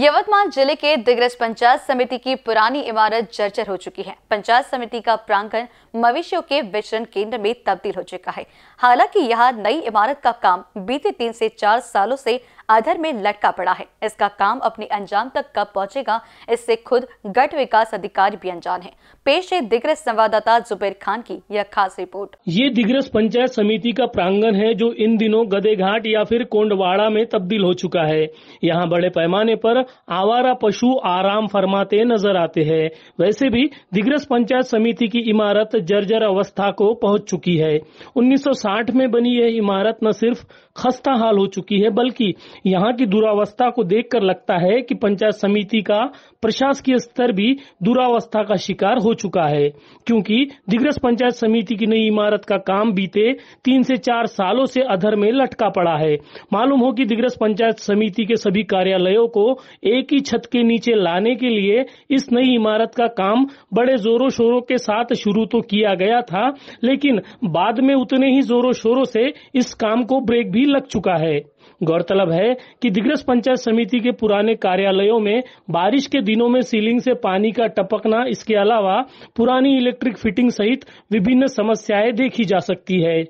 यवतमाल जिले के दिग्रज पंचायत समिति की पुरानी इमारत जर्जर हो चुकी है पंचायत समिति का प्रांगण मवेशियों के विचरण केंद्र में तब्दील हो चुका है हालांकि यहां नई इमारत का काम बीते तीन से चार सालों से आधर में लटका पड़ा है इसका काम अपने अंजाम तक कब पहुंचेगा इससे खुद गट विकास अधिकारी भी अनजान है पेश है दिग्रस संवाददाता जुबेर खान की यह खास रिपोर्ट ये दिग्रस पंचायत समिति का प्रांगण है जो इन दिनों गदे घाट या फिर कोंडवाड़ा में तब्दील हो चुका है यहाँ बड़े पैमाने पर आवारा पशु आराम फरमाते नजर आते हैं वैसे भी दिग्रस पंचायत समिति की इमारत जर्जर अवस्था को पहुंच चुकी है 1960 में बनी यह इमारत न सिर्फ खस्ता हाल हो चुकी है बल्कि यहाँ की दुरावस्था को देखकर लगता है कि पंचायत समिति का प्रशासकीय स्तर भी दुरावस्था का शिकार हो चुका है क्योंकि दिग्रस पंचायत समिति की नई इमारत का काम बीते तीन से चार सालों से अधर में लटका पड़ा है मालूम हो कि दिग्रस पंचायत समिति के सभी कार्यालयों को एक ही छत के नीचे लाने के लिए इस नई इमारत का काम बड़े जोरों शोरों के साथ शुरू तो किया गया था लेकिन बाद में उतने ही जोरों शोरों से इस काम को ब्रेक भी लग चुका है गौरतलब है कि दिग्रस पंचायत समिति के पुराने कार्यालयों में बारिश के दिनों में सीलिंग से पानी का टपकना इसके अलावा पुरानी इलेक्ट्रिक फिटिंग सहित विभिन्न समस्याएं देखी जा सकती है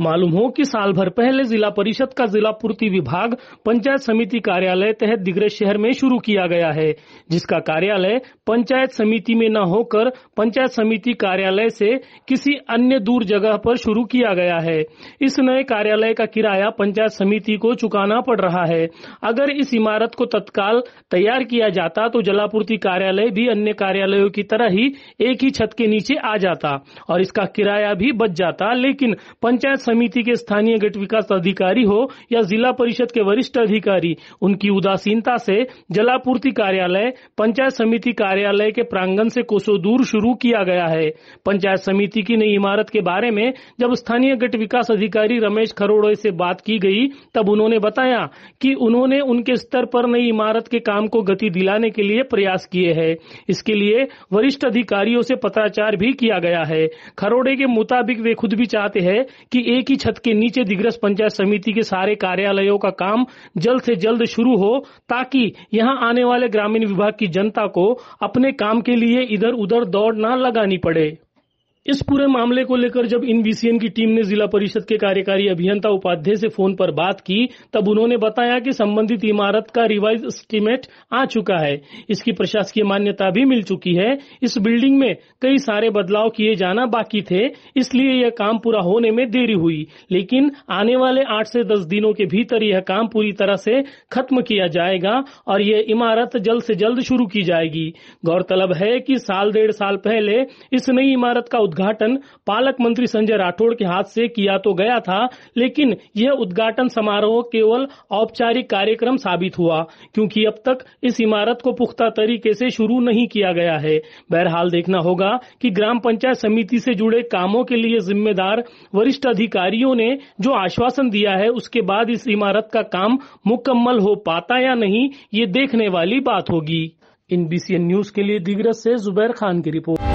मालूम हो कि साल भर पहले जिला परिषद का जिला पूर्ति विभाग पंचायत समिति कार्यालय तहत दिग्रे शहर में शुरू किया गया है जिसका कार्यालय पंचायत समिति में न होकर पंचायत समिति कार्यालय से किसी अन्य दूर जगह पर शुरू किया गया है इस नए कार्यालय का किराया पंचायत समिति को चुकाना पड़ रहा है अगर इस इमारत को तत्काल तैयार किया जाता तो जलापूर्ति कार्यालय भी अन्य कार्यालयों की तरह ही एक ही छत के नीचे आ जाता और इसका किराया भी बच जाता लेकिन पंचायत समिति के स्थानीय गट विकास अधिकारी हो या जिला परिषद के वरिष्ठ अधिकारी उनकी उदासीनता से जलापूर्ति कार्यालय पंचायत समिति कार्यालय के प्रांगण से कोसो दूर शुरू किया गया है पंचायत समिति की नई इमारत के बारे में जब स्थानीय गट विकास अधिकारी रमेश खरोड़े से बात की गई तब उन्होंने बताया कि उन्होंने उनके स्तर पर नई इमारत के काम को गति दिलाने के लिए प्रयास किए हैं इसके लिए वरिष्ठ अधिकारियों से पत्राचार भी किया गया है खरोड़े के मुताबिक वे खुद भी चाहते हैं कि एक ही छत के नीचे दिग्रस पंचायत समिति के सारे कार्यालयों का काम जल्द से जल्द शुरू हो ताकि यहां आने वाले ग्रामीण विभाग की जनता को अपने काम के लिए इधर उधर दौड़ न लगानी पड़े इस पूरे मामले को लेकर जब इन बीसीएन की टीम ने जिला परिषद के कार्यकारी अभियंता उपाध्याय से फोन पर बात की तब उन्होंने बताया कि संबंधित इमारत का रिवाइज एस्टिमेट आ चुका है इसकी प्रशासकीय मान्यता भी मिल चुकी है इस बिल्डिंग में कई सारे बदलाव किए जाना बाकी थे इसलिए यह काम पूरा होने में देरी हुई लेकिन आने वाले आठ से दस दिनों के भीतर यह काम पूरी तरह से खत्म किया जाएगा और यह इमारत जल्द से जल्द शुरू की जाएगी गौरतलब है कि साल डेढ़ साल पहले इस नई इमारत का उद्घाटन पालक मंत्री संजय राठौड़ के हाथ से किया तो गया था लेकिन यह उद्घाटन समारोह केवल औपचारिक कार्यक्रम साबित हुआ क्योंकि अब तक इस इमारत को पुख्ता तरीके से शुरू नहीं किया गया है बहरहाल देखना होगा कि ग्राम पंचायत समिति से जुड़े कामों के लिए जिम्मेदार वरिष्ठ अधिकारियों ने जो आश्वासन दिया है उसके बाद इस इमारत का काम मुकम्मल हो पाता या नहीं ये देखने वाली बात होगी इन एन न्यूज के लिए दिग्रस से जुबैर खान की रिपोर्ट